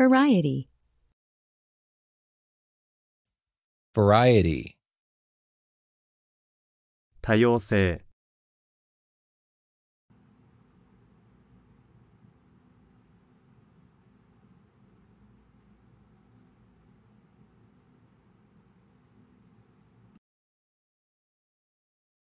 Variety. Variety. 多様性